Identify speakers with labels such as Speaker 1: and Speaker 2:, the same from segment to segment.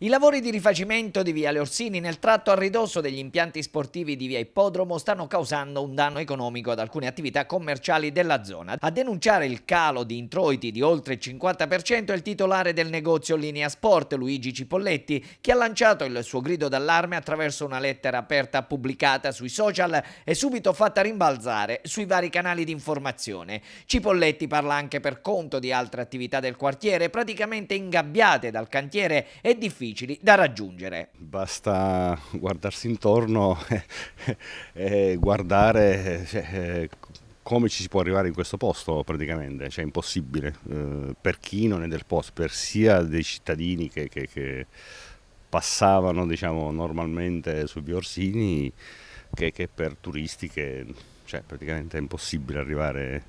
Speaker 1: I lavori di rifacimento di Viale Orsini nel tratto a ridosso degli impianti sportivi di Via Ippodromo stanno causando un danno economico ad alcune attività commerciali della zona. A denunciare il calo di introiti di oltre il 50% è il titolare del negozio Linea Sport, Luigi Cipolletti, che ha lanciato il suo grido d'allarme attraverso una lettera aperta pubblicata sui social e subito fatta rimbalzare sui vari canali di informazione. Cipolletti parla anche per conto di altre attività del quartiere praticamente ingabbiate dal cantiere e difficili difficili da raggiungere.
Speaker 2: Basta guardarsi intorno e guardare cioè, come ci si può arrivare in questo posto praticamente, cioè è impossibile eh, per chi non è del posto, per sia dei cittadini che, che, che passavano diciamo, normalmente sui Orsini che, che per turisti che cioè, praticamente è impossibile arrivare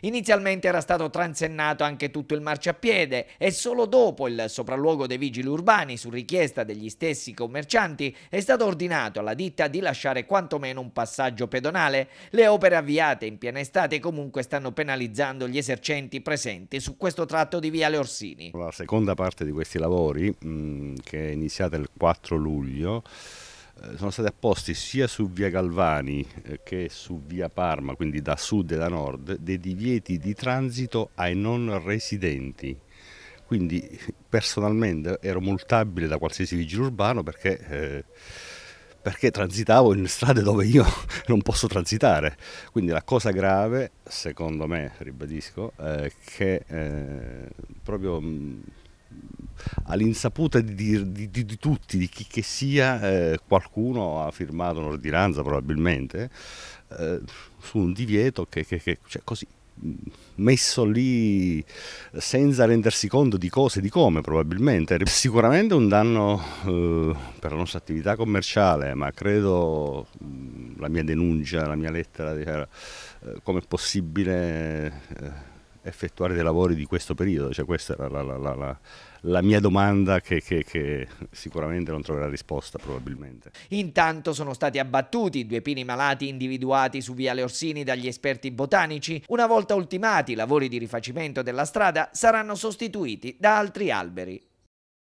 Speaker 1: Inizialmente era stato transennato anche tutto il marciapiede e solo dopo il sopralluogo dei vigili urbani, su richiesta degli stessi commercianti, è stato ordinato alla ditta di lasciare quantomeno un passaggio pedonale. Le opere avviate in piena estate comunque stanno penalizzando gli esercenti presenti su questo tratto di via Le Orsini.
Speaker 2: La seconda parte di questi lavori, mh, che è iniziata il 4 luglio, eh, sono stati apposti sia su via Galvani eh, che su via Parma, quindi da sud e da nord, dei divieti di transito ai non residenti. Quindi personalmente ero multabile da qualsiasi vigile urbano perché, eh, perché transitavo in strade dove io non posso transitare. Quindi la cosa grave, secondo me, ribadisco, è eh, che eh, proprio all'insaputa di, di, di, di, tutti, di chi che sia, eh, qualcuno ha firmato un'ordinanza probabilmente eh, su un divieto che, che, che cioè così mm, messo lì senza rendersi conto di cose, di come probabilmente. Sicuramente un danno eh, per la nostra attività commerciale, ma credo mm, la mia denuncia, la mia lettera, eh, come è possibile... Eh, effettuare dei lavori di questo periodo? Cioè questa era la, la, la, la mia domanda che, che, che, sicuramente non troverà risposta probabilmente.
Speaker 1: Intanto sono stati abbattuti due pini malati individuati su Viale Orsini dagli esperti botanici. Una volta ultimati i lavori di rifacimento della strada saranno sostituiti da altri alberi.